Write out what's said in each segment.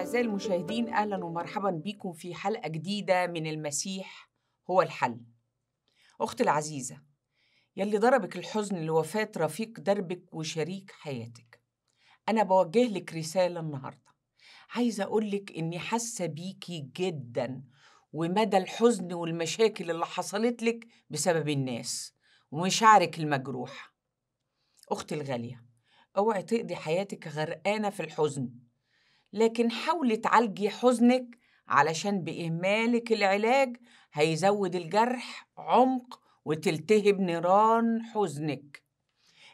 أعزائي المشاهدين أهلا ومرحبا بكم في حلقة جديدة من المسيح هو الحل أختي العزيزة يلي ضربك الحزن لوفاة رفيق دربك وشريك حياتك أنا بوجه لك رسالة النهاردة عايزة أقولك إني حاسة بيكي جدا ومدى الحزن والمشاكل اللي حصلت لك بسبب الناس ومشاعرك المجروحة أختي الغالية اوعي تقضي حياتك غرقانة في الحزن لكن حاولي تعالجي حزنك علشان بإهمالك العلاج هيزود الجرح عمق وتلتهب نيران حزنك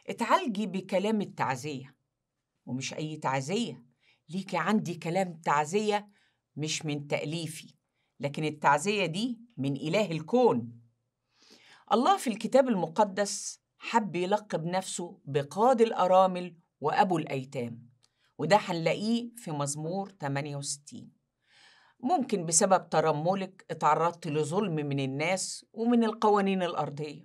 اتعالجي بكلام التعزية ومش أي تعزية ليكي عندي كلام تعزية مش من تأليفي لكن التعزية دي من إله الكون الله في الكتاب المقدس حب يلقب نفسه بقاد الأرامل وأبو الأيتام وده هنلاقيه في مزمور 68 ممكن بسبب ترملك اتعرضت لظلم من الناس ومن القوانين الأرضية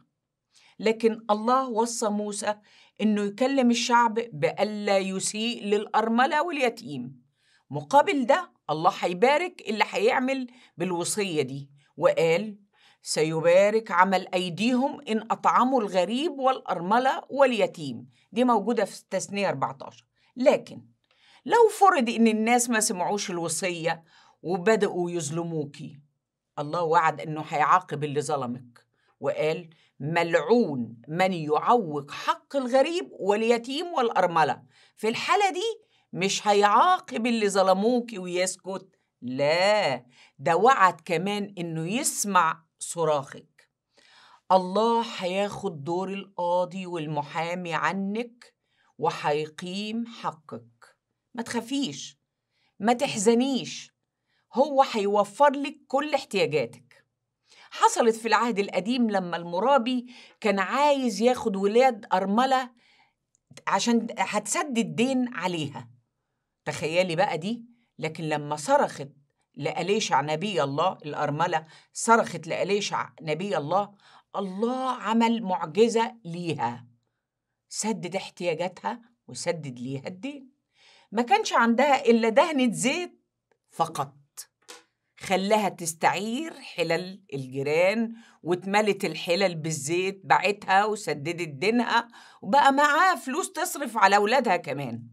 لكن الله وصى موسى إنه يكلم الشعب بألا يسيء للأرملة واليتيم مقابل ده الله هيبارك اللي هيعمل بالوصية دي وقال سيبارك عمل أيديهم إن أطعموا الغريب والأرملة واليتيم دي موجودة في تسنية 14 لكن لو فرض ان الناس ما سمعوش الوصيه وبداوا يظلموكي الله وعد انه هيعاقب اللي ظلمك وقال ملعون من يعوق حق الغريب واليتيم والارمله في الحاله دي مش هيعاقب اللي ظلموكي ويسكت لا ده وعد كمان انه يسمع صراخك الله هياخد دور القاضي والمحامي عنك وهيقيم حقك ما تخافيش ما تحزنيش هو هيوفر لك كل احتياجاتك حصلت في العهد القديم لما المرابي كان عايز ياخد ولاد أرملة عشان هتسدد دين عليها تخيلي بقى دي لكن لما صرخت لأليشع نبي الله الأرملة صرخت لأليشع نبي الله الله عمل معجزة ليها سدد احتياجاتها وسدد ليها الدين ما كانش عندها إلا دهنة زيت فقط خلاها تستعير حلل الجيران واتملت الحلل بالزيت باعتها وسددت دينها وبقى معاها فلوس تصرف على أولادها كمان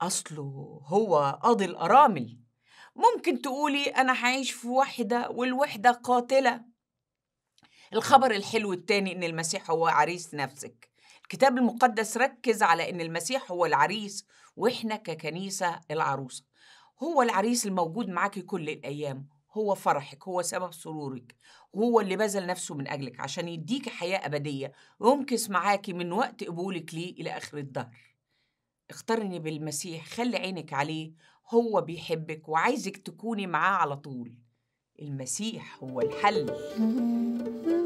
أصله هو قاضي الأرامل ممكن تقولي أنا هعيش في وحدة والوحدة قاتلة الخبر الحلو التاني إن المسيح هو عريس نفسك الكتاب المقدس ركز على ان المسيح هو العريس واحنا ككنيسه العروسه هو العريس الموجود معاك كل الايام هو فرحك هو سبب سرورك هو اللي بذل نفسه من اجلك عشان يديك حياه ابديه ويمكس معاكي من وقت قبولك ليه الى اخر الدهر اخترني بالمسيح خلي عينك عليه هو بيحبك وعايزك تكوني معاه على طول المسيح هو الحل